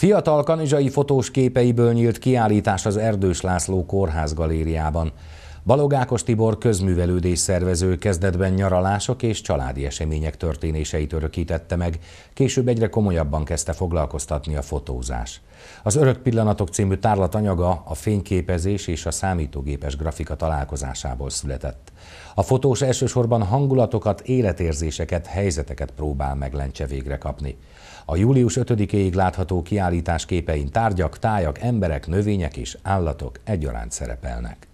Fiatal kanizsai fotós képeiből nyílt kiállítás az Erdős László Kórház galériában. Balogákos Tibor közművelődés szervező kezdetben nyaralások és családi események történéseit örökítette meg, később egyre komolyabban kezdte foglalkoztatni a fotózás. Az Örök Pillanatok című tárlatanyaga a fényképezés és a számítógépes grafika találkozásából született. A fotós elsősorban hangulatokat, életérzéseket, helyzeteket próbál meg lencse végre kapni. A július 5-ig látható kiállítás képein tárgyak, tájak, emberek, növények és állatok egyaránt szerepelnek.